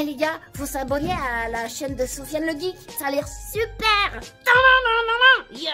Eh, les gars, vous s'abonner à la chaîne de Sofiane le ça a l'air super yeah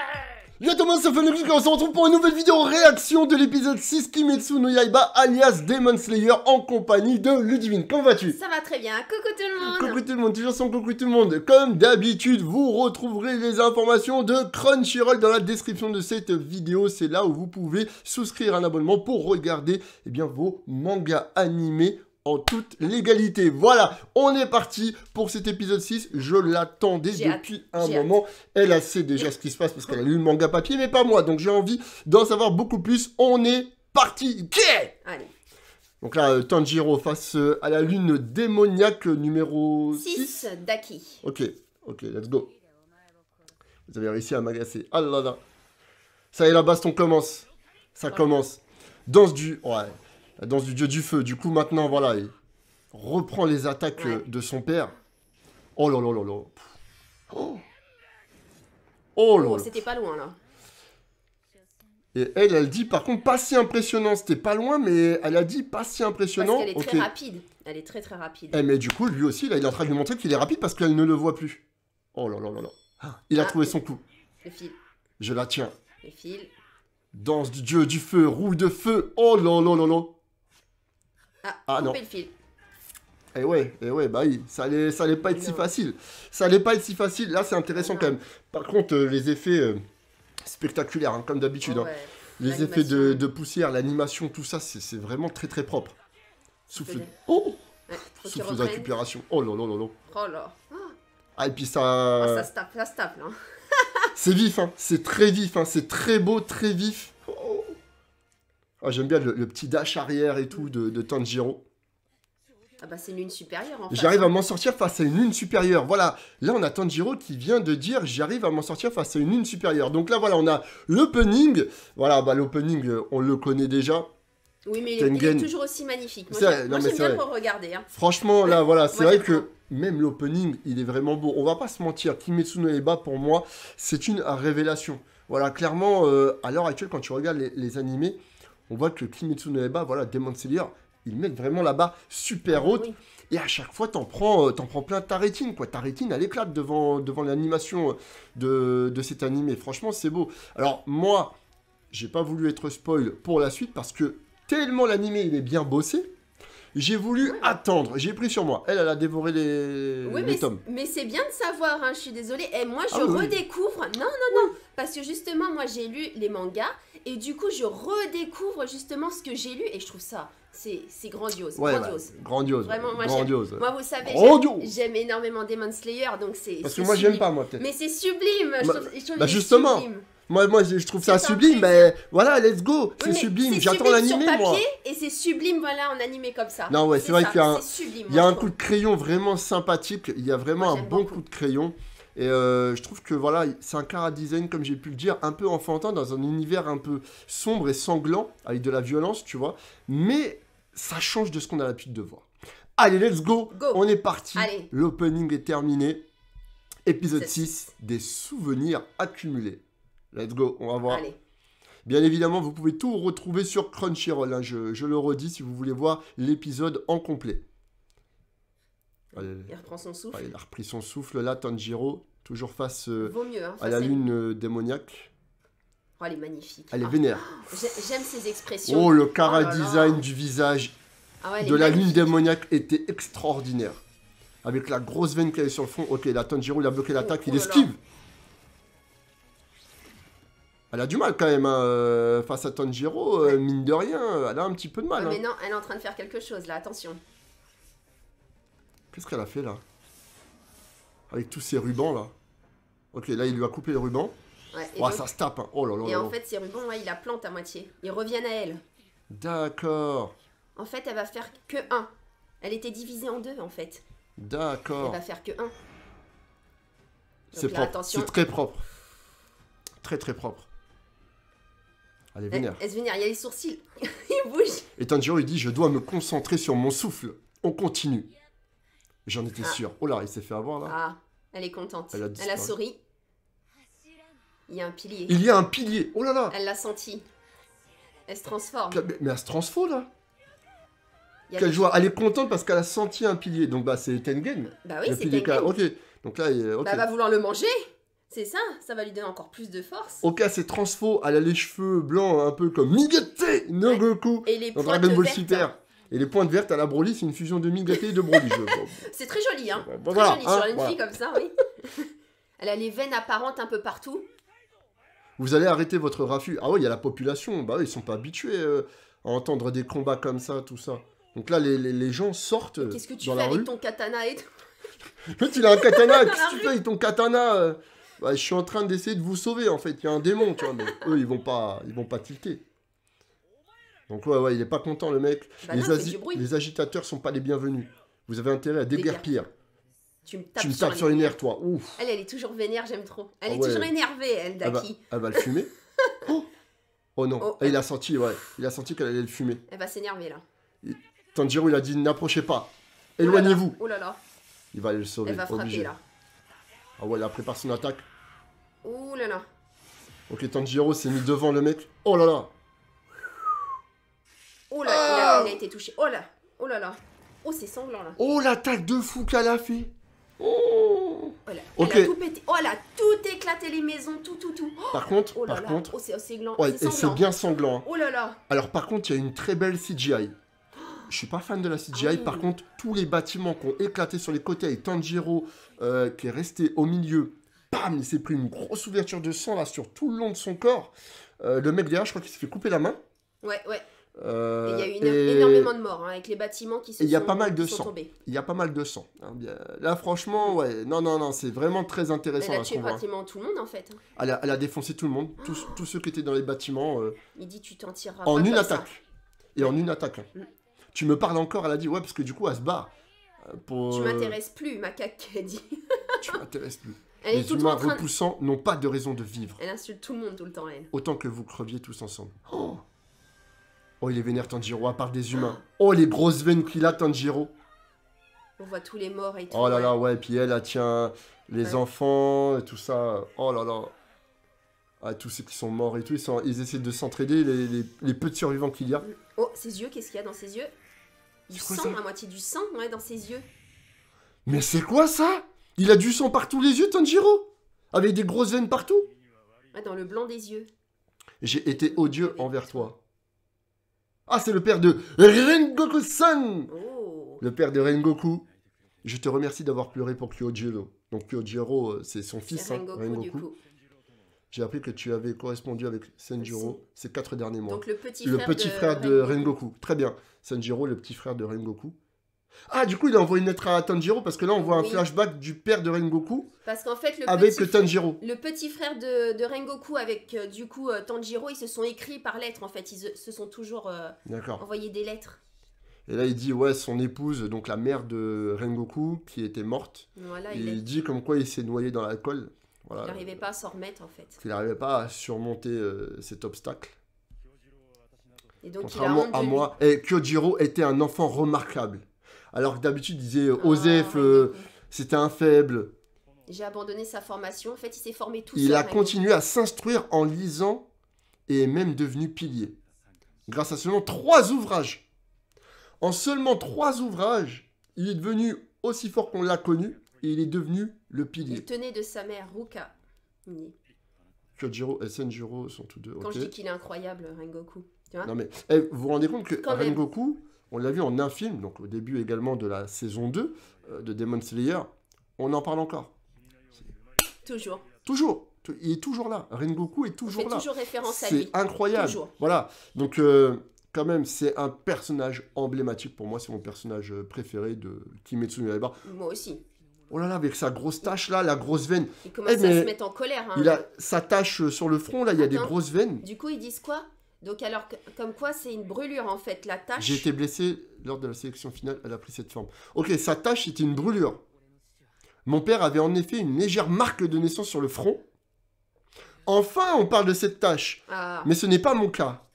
Yo tout le monde, c'est Fun et on se retrouve pour une nouvelle vidéo réaction de l'épisode 6 Kimetsu no Yaiba alias Demon Slayer en compagnie de Ludivine. Comment vas-tu Ça va très bien, coucou tout le monde Coucou tout le monde, toujours sans coucou tout le monde. Comme d'habitude, vous retrouverez les informations de Crunchyroll dans la description de cette vidéo. C'est là où vous pouvez souscrire un abonnement pour regarder eh bien, vos mangas animés en toute légalité. Voilà, on est parti pour cet épisode 6. Je l'attendais depuis un moment. Elle a sait déjà ce qui se passe parce qu'elle a lu le manga papier, mais pas moi. Donc j'ai envie d'en savoir beaucoup plus. On est parti. Allez. Donc là, euh, Tanjiro face euh, à la lune démoniaque numéro 6. 6 Daki. Ok, ok, let's go. Vous avez réussi à m'agacer. Ah là là. Ça y est, la baston commence. Ça commence. Danse du... Ouais la danse du dieu du feu. Du coup, maintenant, voilà, il reprend les attaques euh, de son père. Oh là là là Oh, oh là. c'était pas loin là. Et elle, elle dit par contre pas si impressionnant, c'était pas loin, mais elle a dit pas si impressionnant. Parce est très rapide. Elle est très très rapide. Eh, mais du coup, lui aussi, là, il est en train de lui montrer qu'il est rapide parce qu'elle ne le voit plus. Oh là là là là. Il a ah. trouvé son coup. Le fil. Je la tiens. Le fil. Danse du dieu du feu, roule de feu. Oh là là là là. Ah, ah non. Et eh ouais, et eh ouais, bah oui, ça allait, pas être si facile. Ça allait pas être si facile. Là, c'est intéressant quand même. Par contre, euh, les effets euh, spectaculaires, hein, comme d'habitude. Hein. Les effets de, poussière, l'animation, tout ça, c'est vraiment très très propre. Souffle. Oh Souffle de récupération. Oh non, non, non, non, Oh là. Ah, et puis ça. Ah, ça se tape, ça se tape, c'est vif, hein. C'est très vif, C'est très beau, très vif. Ah, j'aime bien le, petit dash arrière et tout de, de Tanjiro. Ah bah c'est une lune supérieure en fait. J'arrive à hein. m'en sortir face à une lune supérieure. Voilà, là on a Tanjiro qui vient de dire j'arrive à m'en sortir face à une lune supérieure. Donc là voilà, on a l'opening. Voilà, bah l'opening on le connaît déjà. Oui mais il est toujours aussi magnifique. Moi j'aime bien pour regarder. Hein. Franchement là voilà, c'est vrai que même l'opening il est vraiment beau. On va pas se mentir, Kimetsu no Eba pour moi c'est une révélation. Voilà, clairement euh, à l'heure actuelle quand tu regardes les animés on voit que Kimetsu no Yaiba, voilà, Demon Slayer, ils mettent vraiment la barre super haute. Et à chaque fois, t'en prends, euh, prends plein ta rétine, quoi. Ta rétine, elle éclate devant, devant l'animation euh, de, de cet animé. Franchement, c'est beau. Alors, moi, j'ai pas voulu être spoil pour la suite parce que tellement l'animé, il est bien bossé j'ai voulu attendre. J'ai pris sur moi. Elle, elle a dévoré les, mais tomes. Mais c'est bien de savoir, hein, je suis désolée. Et moi, ah je redécouvre. Non, non, non. Parce que justement, moi, j'ai lu les mangas. Et du coup, je redécouvre justement ce que j'ai lu. Et je trouve ça c'est grandiose, bah, grandiose. grandiose. Vraiment, moi, grandiose. moi vous savez, j'aime énormément Demon Slayer, donc c'est. Parce que moi, j'aime pas, moi, peut-être. Mais c'est sublime, je bah, trouve, bah, justement. Sublime. Moi, je trouve ça sublime. Mais voilà, let's go. c'est sublime. J'attends l'animé, moi. Et c'est sublime, voilà, en animé comme ça. Non, ouais, c'est vrai qu'il y a un, il y a un coup de crayon vraiment sympathique. Il y a vraiment un bon coup de crayon. Et euh, je trouve que voilà, c'est un à Design, comme j'ai pu le dire, un peu enfantin, dans un univers un peu sombre et sanglant, avec de la violence, tu vois. Mais ça change de ce qu'on a l'habitude de voir. Allez, let's go. On est parti L'opening est terminé. Épisode 6, des souvenirs accumulés. Let's go, on va voir. Bien évidemment, vous pouvez tout retrouver sur Crunchyroll. Hein, je, je, le redis si vous voulez voir l'épisode en complet. Il reprend son souffle. il a repris son souffle là, Tanjiro, toujours face euh, hein, à la lune euh, démoniaque. Oh, elle est magnifique. Elle est vénère. Oh, j'aime ses expressions. Oh, le cara-design oh du visage ah de la lune démoniaque était extraordinaire. Avec la grosse veine qu'elle est sur le front. Ok, là, Tanjiro, il a bloqué l'attaque, il esquive elle a du mal quand même euh, face à Tanjiro, euh, mine de rien, elle a un petit peu de mal. Ouais, hein. Mais non, elle est en train de faire quelque chose là, attention. Qu'est-ce qu'elle a fait là Avec tous ces rubans là. Ok, là il lui a coupé les rubans. Ouais, oh, ça se tape. Hein. Oh Et en fait, ces rubans il la plante à moitié. Ils reviennent à elle. D'accord. En fait, elle va faire que un. Elle était divisée en deux en fait. D'accord. Elle va faire que un. C'est C'est très propre. Très très propre. Elle Elle, eh, se vénère, il y a les sourcils, il bouge. Et Tanjiro, il dit Je dois me concentrer sur mon souffle. On continue. J'en étais ah. sûr. Oh là, il s'est fait avoir là. Ah, elle est contente. Elle a, souri. Il y a un pilier. Il y a un pilier. Oh là là. Elle l'a senti. Elle se transforme. Mais, elle se transforme là. Quelle joie. Elle est contente parce qu'elle a senti un pilier. Donc bah c'est Tengen. Bah oui, c'est Tengen. Ok. Donc là, ok. Bah, elle va vouloir le manger. C'est ça, ça va lui donner encore plus de force. Ok, c'est transfo, elle a les cheveux blancs un peu comme Migueté, Nogoku et les dans Dragon Et les pointes vertes à la Broly, c'est une fusion de Migueté et de Broly. c'est très joli, hein bah joli, sur hein, une comme ça, oui. elle a les veines apparentes un peu partout. Vous allez arrêter votre Rafu. Ah ouais, il y a la population. Bah ils sont pas habitués euh, à entendre des combats comme ça, tout ça. Donc là, les, les, gens sortent. Qu'est-ce que tu fais avec ton katana et tout Mais il un katana, qu'est-ce que tu fais avec ton katana bah, je suis en train d'essayer de vous sauver en fait. Il y a un démon, tu vois, eux ils vont pas, ils vont pas tilter. Donc ouais, ouais, il est pas content le mec. Bah les, les, agitateurs sont pas les bienvenus. Vous avez intérêt à déguerpir. Tu me tapes, sur, les nerfs, toi. Elle, elle est toujours vénère, j'aime trop. Elle ah est toujours énervée, elle, ah bah, Daki. Ah elle va, le fumer. oh, non, oh. il a senti, ouais, il a senti qu'elle allait le fumer. Elle va s'énerver là. Il... Tanjiro, il a dit n'approchez pas, oh éloignez-vous. Oh là là. Il va aller le sauver. Elle va frapper là. Ah ouais, elle a préparé son attaque. Oh là là. Ok, Tanjiro s'est mis devant le mec. Oh là là Oh là, là, il, a, été touché. Oh là Oh là là Oh, c'est sanglant là. Oh, l'attaque de fou qu'elle a fait Oh, oh là, elle a tout pété. Oh là, tout éclaté les maisons, tout, tout, tout. Oh. par contre, oh par contre, c'est ouais, et c'est bien sanglant. Hein. Oh là là. Alors par contre, il y a une très belle CGI. Je suis pas fan de la CGI. Ah par contre, tous les bâtiments qui ont éclaté sur les côtés et Tanjiro euh, qui est resté au milieu il s'est pris une grosse ouverture de sang là sur tout le long de son corps. Euh, le mec derrière, je crois qu'il s'est fait couper la main. Ouais, ouais. Euh, il y a eu énormément de morts hein, avec les bâtiments qui se sont, y a pas mal de sang. Il y a pas mal de sang. Hein, là, franchement, ouais, non, non, non, c'est vraiment très intéressant. Elle a hein, tué pratiquement tout le monde en fait. Elle a, défoncé tout le monde, ah. tous, ceux qui étaient dans les bâtiments. Euh, il dit, tu t'en tireras. En une attaque. Et en une attaque. Mm. Tu me parles encore, elle a dit, ouais, parce que du coup, elle se barre. Pour... Tu m'intéresses plus, macaque, a dit. tu m'intéresses plus les humains repoussants n'ont pas de raison de vivre. Elle insulte tout le monde tout le temps, elle. Autant que vous creviez tous ensemble. Oh, oh il est vénère Tanjiro, à part des humains. Oh, les grosses veines qu'il a, Tanjiro. On voit tous les morts et tout. Oh là là, ouais, puis elle, elle tient les enfants et tout ça. Oh là là. Ah, tous ceux qui sont morts et tout, ils, essaient de s'entraider, les, les, peu de survivants qu'il y a. Mm. Oh, ses yeux, qu'est-ce qu'il y a dans ses yeux Du sang, la moitié du sang, ouais, dans ses yeux. Mais c'est quoi ça il a du sang partout les yeux, Tanjiro Avec des grosses veines partout ah, dans le blanc des yeux. J'ai été odieux envers toi. Ah, c'est le père de Rengoku-san oh. Le père de Rengoku. Je te remercie d'avoir pleuré pour Kyojiro. Donc Kyojiro, euh, c'est son fils, hein, Rengoku. J'ai appris que tu avais correspondu avec Senjiro ces quatre derniers mois. Donc le petit frère, de... frère de, Rengoku. Très bien. Senjiro, le petit frère de Rengoku. Ah, du coup, il envoie une lettre à Tanjiro parce que là, on voit un flashback du père de Rengoku. Parce qu'en fait, le avec petit Tanjiro. Frère, le petit frère de, Rengoku avec euh, du coup euh, Tanjiro, ils se sont écrits par lettres en fait. Ils se sont toujours euh, envoyé des lettres. Et là, il dit, ouais, son épouse, donc la mère de Rengoku, qui était morte. il, dit comme quoi il s'est noyé dans l'alcool. Voilà. Il n'arrivait pas à s'en remettre en fait. Il n'arrivait pas à surmonter cet obstacle. Et donc, Contrairement il à moi, et Kyojiro était un enfant remarquable alors que d'habitude, il disait, ah, Osef, euh, c'était un faible. J'ai abandonné sa formation. En fait, il s'est formé tout seul. Il a continué à s'instruire en lisant et est même devenu pilier. Grâce à seulement trois ouvrages. En seulement trois ouvrages, il est devenu aussi fort qu'on l'a connu et il est devenu le pilier. Il tenait de sa mère, Ruka. Kyojiro et Senjiro sont tous deux. Quand je dis qu'il est incroyable, Rengoku. non mais, eh, vous vous rendez compte que Rengoku, on l'a vu en un film, donc au début également de la saison 2 euh, de Demon Slayer, on en parle encore. Toujours. Toujours. Il est toujours là. Rengoku est toujours là. toujours à C'est incroyable. Voilà. Donc, euh, quand même, c'est un personnage emblématique pour moi. C'est mon personnage euh, préféré de Kimetsu no Yaiba. Moi aussi. Oh là là, avec sa grosse tache là, la grosse veine. Il commence eh, à se mettre en colère. Hein. il a sa tache sur le front là, il y a des grosses veines. Du coup, ils disent quoi donc alors, comme quoi c'est une brûlure en fait, la tâche... J'ai été blessé lors de la sélection finale, elle a pris cette forme. Ok, sa tâche était une brûlure. Mon père avait en effet une légère marque de naissance sur le front. Enfin, on parle de cette tâche. Ah. Mais ce n'est pas mon cas.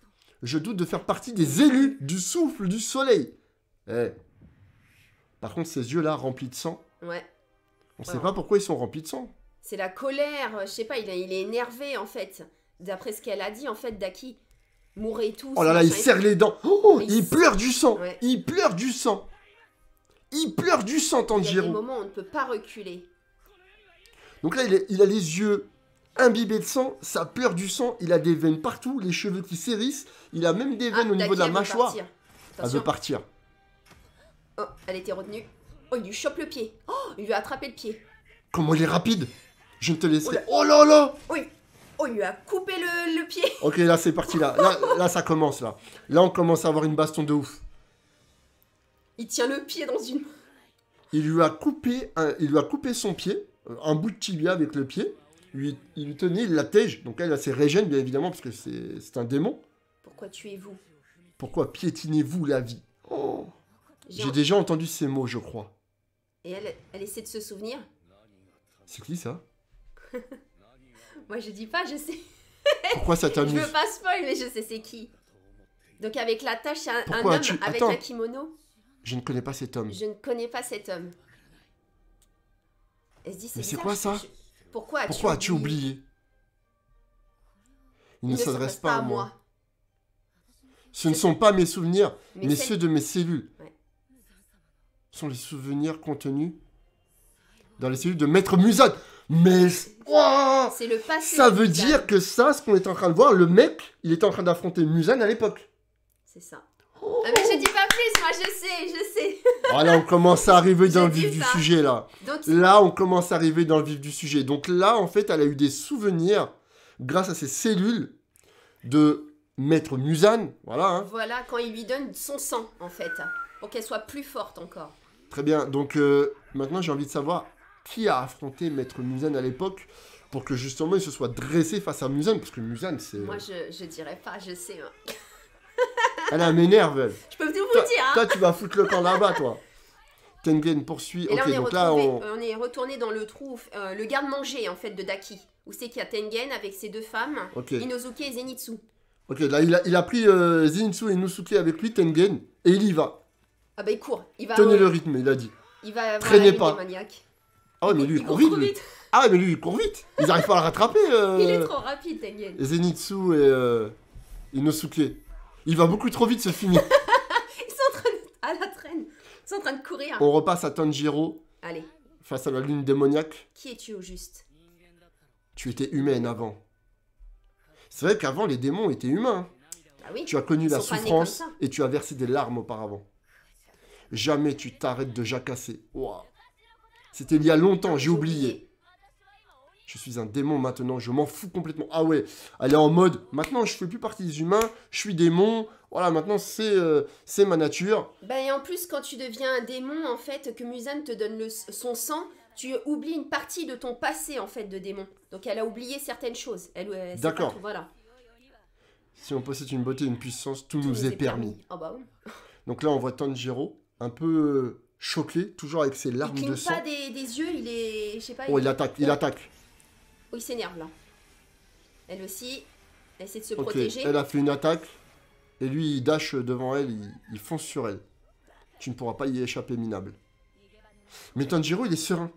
Je doute de faire partie des élus du souffle du soleil. Eh. Par contre, ces yeux-là remplis de sang. Ouais. On ne sait pas pourquoi ils sont remplis de sang. C'est la colère, je sais pas, il, il est énervé en fait. D'après ce qu'elle a dit en fait, Daki tout. Oh là là, il serre les dents. Oh, oh, il, pleure du sang. Il pleure du sang. Il pleure du sang, Tanjiro. Il y a on ne peut pas reculer. Donc là, il a, les yeux imbibés de sang, ça pleure du sang, il a des veines partout, les cheveux qui s'hérissent, il a même des ah, veines au niveau de la mâchoire. Partir. Elle veut partir. Oh, elle était retenue. Oh, il lui chope le pied. Oh, il lui a attrapé le pied. Comment il est rapide Je ne te laisserai. Oh oh là, là Oui, Oh, il lui a coupé le, pied. Ok, là c'est parti, là. là. ça commence, là. Là on commence à avoir une baston de ouf. Il tient le pied dans une... Il lui a coupé, il lui a coupé son pied, euh, un bout de tibia avec le pied. Lui, il lui tenait, il la Donc elle a ses régènes, bien évidemment, parce que c'est un démon. Pourquoi tuez-vous Pourquoi piétinez-vous la vie oh. J'ai déjà entendu ces mots, je crois. Et elle essaie de se souvenir C'est qui ça Moi, je dis pas, je sais. Pourquoi ça t'amuse Je veux pas spoil, mais je sais c'est qui. Donc avec la tâche, un, homme avec un kimono. Je ne connais pas cet homme. Je ne connais pas cet homme. Elle c'est quoi ça Pourquoi as-tu oublié, Il, ne s'adresse pas, à moi. Ce ne sont pas mes souvenirs, mais, ceux de mes cellules. Ce sont les souvenirs contenus dans les cellules de Maître Musade. Mais c'est le passé. Ça veut dire que ça, ce qu'on est en train de voir, le mec, il était en train d'affronter Musan à l'époque. C'est ça. Ah, mais je dis pas plus, moi je sais, je sais. Voilà, ah, on commence à arriver dans le vif du sujet là. là, on commence à arriver dans le vif du sujet. Donc là, en fait, elle a eu des souvenirs grâce à ses cellules de Maître Musan, voilà. Hein. Voilà, quand il lui donne son sang, en fait, pour qu'elle soit plus forte encore. Très bien, donc euh, maintenant j'ai envie de savoir, qui a affronté Maître Musan à l'époque pour que justement il se soit dressé face à Musan Parce que Musan, c'est. Moi, je, je dirais pas, je sais. Hein. elle, m'énerve, Je peux vous dire. Hein. Toi, tu vas foutre le camp là-bas, toi. Tengen poursuit. on, est on... est retourné dans le trou, euh, le garde-manger en fait de Daki, où c'est qu'il y a Tengen avec ses deux femmes, Inosuke et Zenitsu. Ok, il a, pris euh, Zenitsu et Inosuke avec lui, Tengen, et il y va. Ah bah il court, il va. Tenez le rythme, il a dit. Il va. Traînez pas. Maniaque. Oh mais, lui, il court vite. Ah mais lui, il court vite. Ils n'arrivent pas à le rattraper. Il est euh, trop rapide, Tengen. Zenitsu et euh, Inosuke. Il va beaucoup trop vite, c'est fini. Ils sont en train de... à la traîne. Ils sont en train de courir. On repasse à Tanjiro. Allez. Face à la lune démoniaque. Qui es-tu au juste Tu étais humaine avant. C'est vrai qu'avant, les démons étaient humains. Bah oui. Tu as connu la souffrance et tu as versé des larmes auparavant. Jamais tu t'arrêtes de jacasser. Waouh c'était il y a longtemps, j'ai oublié. Je suis un démon maintenant, je m'en fous complètement. Ah ouais, elle est en mode, maintenant je ne fais plus partie des humains, je suis démon, voilà, maintenant c'est euh, ma nature. Ben, et en plus, quand tu deviens un démon, en fait, que Musan te donne son sang, tu oublies une partie de ton passé, en fait, de démon. Donc elle a oublié certaines choses. Elle, euh, D'accord. Voilà. Si on possède une beauté, une puissance, tout, nous, est permis. Ah, bah Donc là, on voit Tanjiro, un peu euh, choqué, toujours avec ses larmes de sang. Il pas des, des, yeux, il est. Je sais pas. Oh, il, attaque, il attaque. Oh, il s'énerve là. Elle aussi, elle essaie de se protéger. Elle a fait une attaque, et lui, il dash devant elle, il, il fonce sur elle. Tu ne pourras pas y échapper, minable. Mais Tanjiro, il est serein.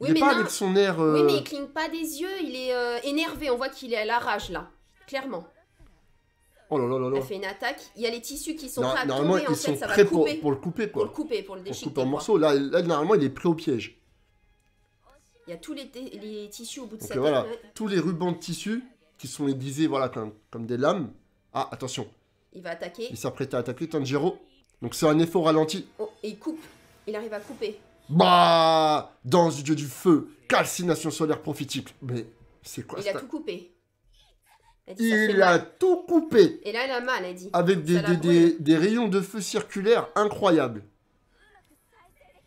Oui, il n'est pas avec son air. Oui, mais euh, il cligne pas des yeux, il est euh, énervé, on voit qu'il est à la rage là, clairement. Oh là là là fait une attaque. Il y a les tissus qui sont non, prêts à en sont ça Pour, pour, le couper, Pour le couper, pour le déchiqueter. Pour le en morceaux. Là, normalement, il est pris au piège. Il y a tous les, tissus au bout de sa Tous les rubans de tissus qui sont aiguisés voilà, comme, des lames. Ah, attention. Il va attaquer. Il s'apprête à attaquer Tanjiro. Donc c'est un effort ralenti. Oh, et il coupe. Il arrive à couper. Bah Danse du dieu du feu, calcination solaire prophétique. Mais c'est quoi ça Il a tout coupé il a tout coupé. Et là, elle a mal, elle dit. Avec des, rayons de feu circulaires incroyables.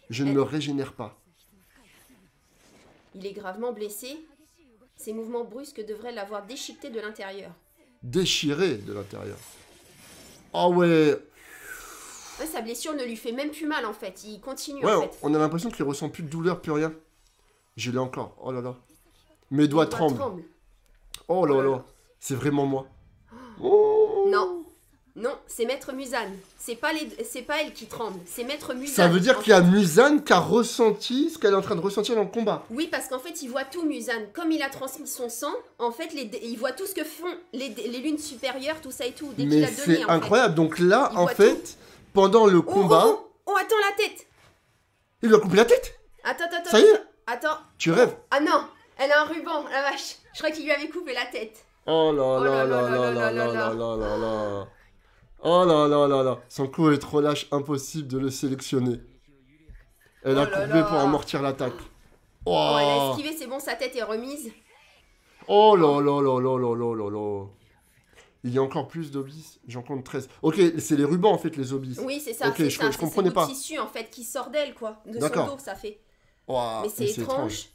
Je ne me régénère pas. Il est gravement blessé. Ses mouvements brusques devraient l'avoir déchiqueté de l'intérieur. Déchiré de l'intérieur. Ah oh ouais. Sa blessure ne lui fait même plus mal en fait. Il continue On a l'impression qu'il ressent plus de douleur, plus rien. Je l'ai encore. Oh là là. Mes doigts, tremblent. Oh là là. Oh c'est vraiment moi. Oh. non. Non, c'est Maître Musan. C'est pas, les... pas elle qui tremble, c'est Maître Musane. Ça veut dire qu'il y a Musane qui a ressenti ce qu'elle est en train de ressentir dans le combat. Oui, parce qu'en fait, il voit tout, Musan. Comme il a transmis son sang, en fait, les... il voit tout ce que font les, lunes supérieures, tout ça et tout. Mais c'est incroyable. Donc là, en fait, pendant le oh, oh, combat. Oh, attends la tête Il lui a coupé la tête Attends, attends, attends. Ça y est Attends. Tu rêves Ah non Elle a un ruban, la vache je crois qu'il lui avait coupé la tête. Oh là là là là là là là là là Oh là là là là Son coup est trop lâche, impossible de le sélectionner. Elle a coupé pour amortir l'attaque. Oh, elle a esquivé, c'est bon, sa tête est remise. Oh là là là là là là là là Il y a encore plus d'obis, j'en compte 13. Ok, c'est les rubans en fait, les obis. Oui, c'est ça, c'est ça, je comprenais pas. tissu en fait qui sort d'elle quoi, de son dos ça fait. Mais c'est étrange.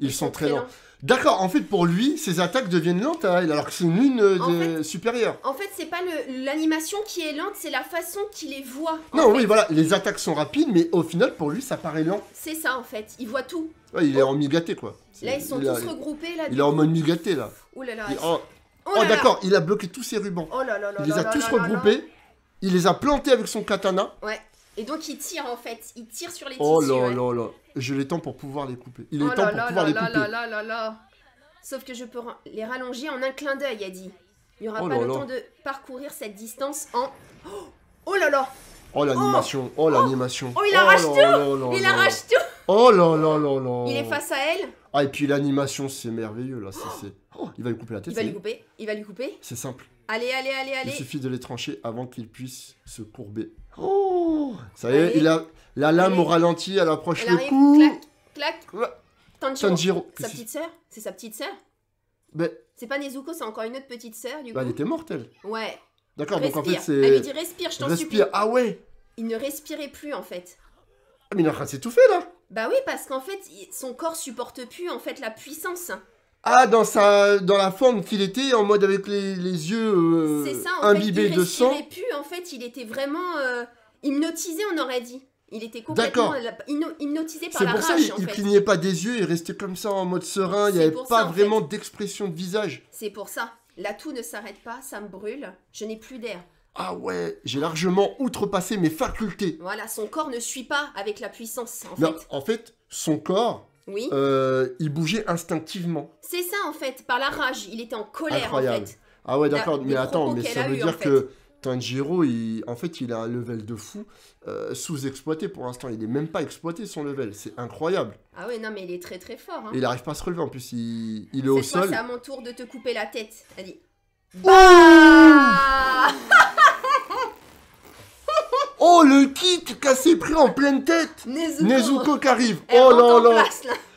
Ils sont très, lents. D'accord, en fait pour lui, ses attaques deviennent lentes alors que c'est une lune euh, supérieure. En fait, c'est pas l'animation qui est lente, c'est la façon qu'il les voit. Non, oui, voilà, les attaques sont rapides, mais au final pour lui, ça paraît lent. C'est ça en fait, il voit tout. Ouais, il est en migaté quoi. Là, ils sont tous regroupés là. Il est en mode migaté là. Oh, oh, oh là là. Oh, oh d'accord, il a bloqué tous ses rubans. Oh là là là. Il les a tous regroupés. Il les a plantés avec son katana. Ouais. Et donc il tire en fait, il tire sur les oh tissus. Oh là là là, je les temps pour pouvoir les couper. Il est oh temps pour pouvoir les couper. Oh là là Sauf que je peux les rallonger en un clin d'œil, a dit. Il n'y aura oh pas le temps de parcourir cette distance en. Oh là là Oh l'animation, oh, l'animation. Oh, il arrache tout Il arrache tout Oh là là là là Il est face à elle. Ah et puis l'animation c'est merveilleux là, c'est. il va lui couper la tête. Il va lui couper, il va lui couper. C'est simple. Allez, allez, allez, allez. Il suffit de les trancher avant qu'ils puissent se courber. Oh Ça y est, la lame au ralenti, elle approche elle le arrive, cou. Clac, clac. Tanjiro. Sa petite sœur C'est sa petite sœur C'est pas Nezuko, c'est encore une autre petite sœur du bah, Elle était mortelle. Ouais. D'accord, donc en fait c'est. Elle lui dit respire, je t'en supplie. Respire, ah ouais Il ne respirait plus en fait. Ah, mais il est en train de là Bah oui, parce qu'en fait, son corps supporte plus en fait la puissance. Ah, dans, sa, dans la forme qu'il était, en mode avec les, les yeux euh, C'est ça, imbibés fait, de sang. Il plus, en fait, il était vraiment euh, hypnotisé, on aurait dit. Il était complètement euh, hypnotisé par la rage. C'est pour ça qu'il clignait pas des yeux, il restait comme ça en mode serein, il n'y avait pas vraiment d'expression de visage. C'est pour ça. La toux ne s'arrête pas, ça me brûle, je n'ai plus d'air. Ah ouais, j'ai largement outrepassé mes facultés. Voilà, son corps ne suit pas avec la puissance, en non, En fait, son corps oui. Euh, il bougeait instinctivement. C'est ça en fait, par la rage. Il était en colère en fait. Ah ouais, d'accord, mais attends, mais ça veut dire que Tanjiro, en fait, il a un level de fou euh, sous-exploité pour l'instant. Il n'est même pas exploité son level, c'est incroyable. Ah ouais, non, mais il est très très fort. Hein. il n'arrive pas à se relever en plus, il, il est au sol. C'est à mon tour de te couper la tête. Elle ah dit. Oh, le kick qu'elle s'est pris en pleine tête Nezuko, qui arrive. oh là là.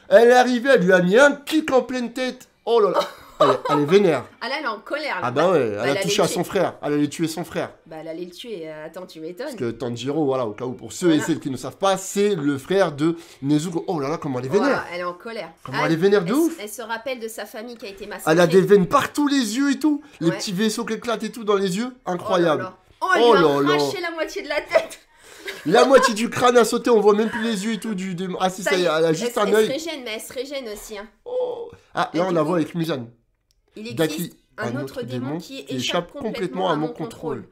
Elle est arrivée, elle lui a mis un kick en pleine tête. Oh là là elle, est vénère. Ah là, elle est en colère. Là. Ah bah ouais, bah, elle, a touché à son frère. Elle allait tuer son frère. Bah elle allait le tuer. Euh, attends, tu m'étonnes. Parce que Tanjiro, voilà, au cas où, pour ceux et celles qui ne savent pas, c'est le frère de Nezuko. Oh là là, comment elle est vénère. elle est en colère. Comment ah, elle est vénère de elle, ouf. Elle se rappelle de sa famille qui a été massacrée. Elle a des veines partout les yeux et tout. Les petits vaisseaux qui éclatent et tout dans les yeux. Incroyable. Oh Oh, oh lui a là la moitié de la tête. La moitié du crâne a sauté, on voit même plus les yeux et tout. Du, du... Ah si, ça, y est, elle a juste un œil. Elle se régène, mais elle se régène aussi. Hein. Oh. Ah, là, on la voit avec Mizan. Il existe Daki, un, autre démon, qui, échappe complètement à mon contrôle.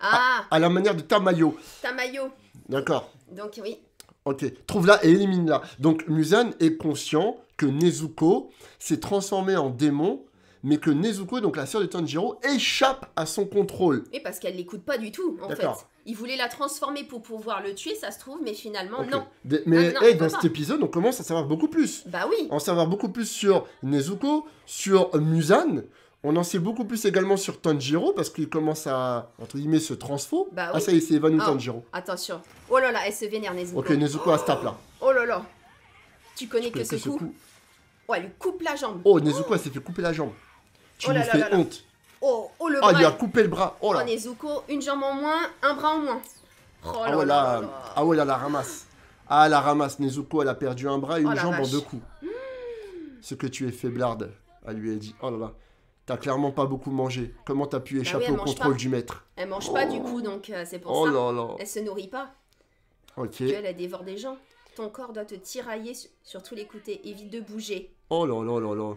Ah à, la manière de Tamayo. Tamayo. D'accord. Donc, oui. Ok, trouve-la et élimine-la. Donc, Muzan est conscient que Nezuko s'est transformé en démon mais que Nezuko, donc la sœur de Tanjiro, échappe à son contrôle. Et parce qu'elle l'écoute pas du tout, en fait. Il voulait la transformer pour pouvoir le tuer, ça se trouve, mais finalement, non. Ah mais dans cet épisode, on commence à savoir beaucoup plus. Bah oui. On savoir beaucoup plus sur Nezuko, sur Musan. On en sait beaucoup plus également sur Tanjiro parce qu'il commence à, entre guillemets, se transfo. Bah oui. Ah ça il s'est ou ah, Tanjiro. Attention. Oh là là, elle se vénère Nezuko. Ok, Nezuko elle se tape là. Oh là là. Tu connais, que, ce coup. Ouais, elle lui coupe la jambe. Oh, Nezuko, elle s'est fait couper la jambe. Tu oh là fais là Oh, oh, le bras. Ah, il a coupé le bras. Oh là. Oh, une jambe en moins, un bras en moins. Oh ah, là là, ah là, la ramasse. Ah, la ramasse. Nezuko, elle a perdu un bras et oh une jambe en deux coups. Ce que tu es faiblarde, elle lui a dit. Oh là là. T'as clairement pas beaucoup mangé. Comment t'as pu bah échapper au contrôle du maître Elle mange pas du coup, donc euh, c'est pour oh ça. Là Elle se nourrit pas. Ok. elle dévore des gens. Ton corps doit te tirailler sur, sur tous les côtés. Évite de bouger. Oh là là là là.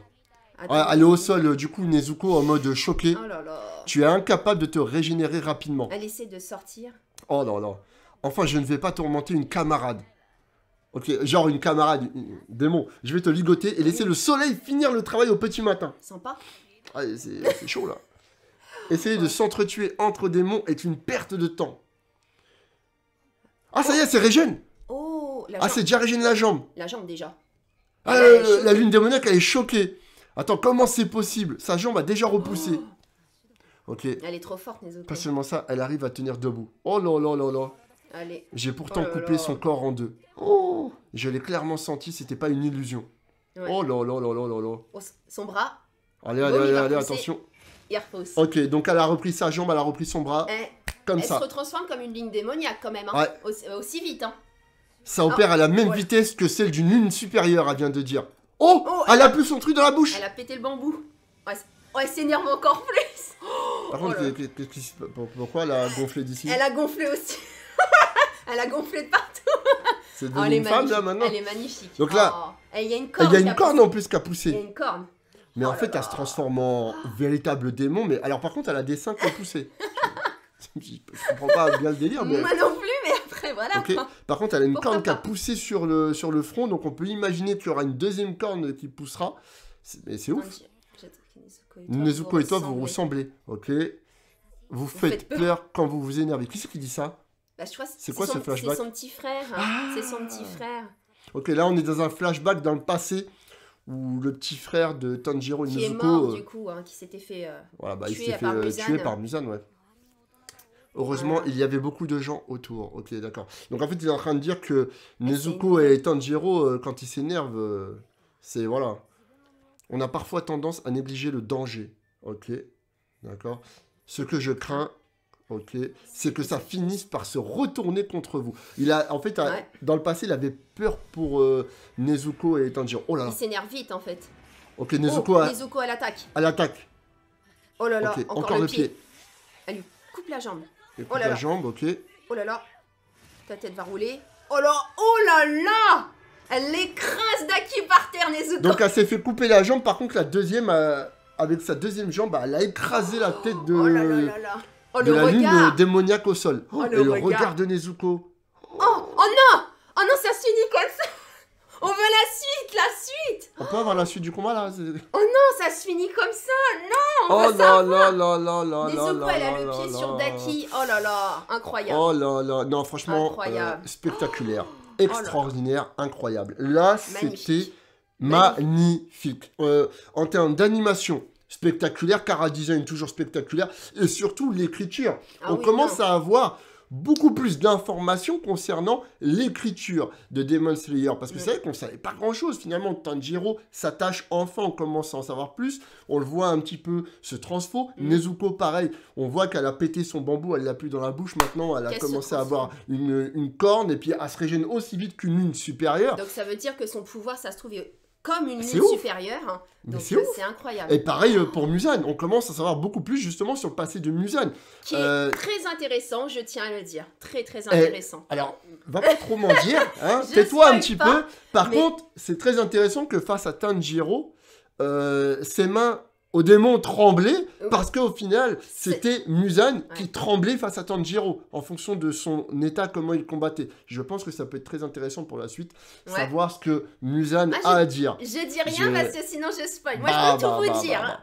Elle est au sol, euh, du coup, Nezuko en mode choqué. Oh tu es incapable de te régénérer rapidement. Elle essaie de sortir. Oh non non. Enfin, je ne vais pas tourmenter une camarade. Ok, genre une camarade, démon. Je vais te ligoter et laisser le soleil finir le travail au petit matin. Sympa. Ah, c'est chaud là. Essayer de s'entretuer entre démons est une perte de temps. Ah, ça y est, c'est régène. Oh, Ah, c'est déjà régène la jambe. La jambe déjà. Ah, euh, la, lune démoniaque, elle est choquée. Attends, comment c'est possible Sa jambe a déjà repoussé. Oh. ok. Elle est trop forte, autres. Pas seulement ça, elle arrive à tenir debout. Oh là là là là. Allez. J'ai pourtant oh coupé son corps en deux. Oh Je l'ai clairement senti, c'était pas une illusion. Oh là là là là là là. Oh, son bras. Allez, allez, allez, attention. Il repousse. Ok, donc elle a repris sa jambe, elle a repris son bras. Eh, comme ça. Elle se retransforme comme une ligne démoniaque quand même. Hein. Ouais. Aussi, vite. Hein. Ça opère ah. à la même vitesse que celle d'une lune supérieure, elle vient de dire. Oh, oh, elle, a pu son truc dans la bouche Elle a pété le bambou. Ouais, elle s'énerve encore plus. Par contre, oh pourquoi elle a gonflé d'ici Elle a gonflé aussi. elle a gonflé de partout. C'est oh, une femme là maintenant. Elle est magnifique. Donc là, il y a une corne, en plus qui a poussé. Il y a une corne. Mais en fait, elle se transforme en véritable démon. Mais alors, par contre, elle a des seins qui ont poussé. je, comprends pas bien le délire. Mais... Moi non plus, mais par contre, elle a une corne qui a poussé sur le, sur le front, donc on peut imaginer qu'il y aura une deuxième corne qui poussera. Mais c'est ouf. Nezuko et toi, vous ressemblez, ok vous, faites, peur quand vous vous énervez. Qui c'est qui dit ça bah, c'est quoi son, ce flashback C'est son petit frère. Ah. c'est son petit frère. Ok, là on est dans un flashback dans le passé où le petit frère de Tanjiro Nezuko... Qui euh, du coup, hein, qui s'était fait, euh, bah, tuer, par euh, par Musan, ouais. Heureusement, il y avait beaucoup de gens autour. Ok, d'accord. Donc en fait, il est en train de dire que ah, Nezuko et Tanjiro, euh, quand ils s'énervent, euh, c'est voilà. On a parfois tendance à négliger le danger. Ok, d'accord. Ce que je crains, ok, c'est que ça finisse par se retourner contre vous. Il a, en fait, dans le passé, il avait peur pour euh, Nezuko et Tanjiro. Oh là Il s'énerve vite, en fait. Ok, Nezuko, oh, à... Nezuko l'attaque. À l'attaque. Oh là là, encore, le, pied. Elle lui coupe la jambe. Et oh jambe, ok. Oh là là. Ta tête va rouler. Oh là, oh là là Elle écrase Daki par terre, Nezuko. Donc elle s'est fait couper la jambe. Par contre, la deuxième, euh, avec sa deuxième jambe, bah, elle a écrasé la oh, tête oh de, la lune démoniaque au sol. et le regard. de Nezuko. Oh, non Oh non, ça se comme ça on veut la suite, la suite On peut avoir la suite du combat là Oh non, ça se finit comme ça Non Oh là là, là là là là elle a le pied sur Daki. Oh là là, incroyable. Oh là là, non, franchement, euh, spectaculaire, oh extraordinaire, incroyable. Là, c'était magnifique. Euh, en termes d'animation, spectaculaire, cara design toujours spectaculaire, et surtout l'écriture. Ah on commence à avoir beaucoup plus d'informations concernant l'écriture de Demon Slayer. Parce que c'est vrai qu'on ne savait pas grand-chose finalement. Tanjiro s'attache enfin, on commence à en savoir plus. On le voit un petit peu se transfo. Mm. Nezuko, pareil, on voit qu'elle a pété son bambou, elle l'a plus dans la bouche maintenant. Elle a commencé à avoir une, une, corne et puis elle se régène aussi vite qu'une lune supérieure. Donc ça veut dire que son pouvoir, ça se trouve, comme une nuit supérieure. Hein. Donc euh, c'est incroyable. Et pareil euh, pour Musane. on commence à savoir beaucoup plus justement sur le passé de Musane. Qui est euh, très intéressant, je tiens à le dire. Très très eh, intéressant. alors, va pas trop m'en dire, hein. tais-toi un petit peu. Par contre, c'est très intéressant que face à Tanjiro, ses mains au démon tremblait parce qu'au final, c'était Musan qui tremblait face à Tanjiro en fonction de son état, comment il combattait. Je pense que ça peut être très intéressant pour la suite, savoir ce que Musan ah, a à dire. Je dis rien parce que sinon je spoil. Moi, je bah, peux tout bah, vous bah, dire.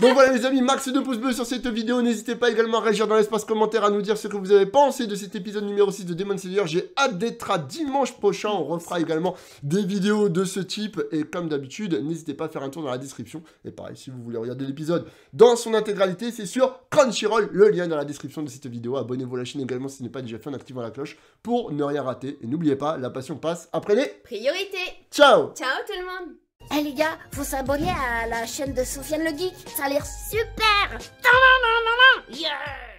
Donc voilà, les amis, max de pouces bleus sur cette vidéo. N'hésitez pas également à réagir dans l'espace commentaire, à nous dire ce que vous avez pensé de cet épisode numéro 6 de Demon Slayer. J'ai hâte d'être à dimanche prochain. On refera également des vidéos de ce type. Et comme d'habitude, n'hésitez pas à faire un tour dans la description. Et pareil, si vous voulez regarder l'épisode dans son intégralité, c'est sur Crunchyroll. Le lien dans la description de cette vidéo. Abonnez-vous à la chaîne également si ce n'est pas déjà fait en activant la cloche pour ne rien rater. Et n'oubliez pas, la passion passe après les priorités. Ciao Ciao tout le monde Eh les gars, vous s'abonner à la chaîne de Sofiane le Geek, ça a l'air super Non, non, non, non, Yeah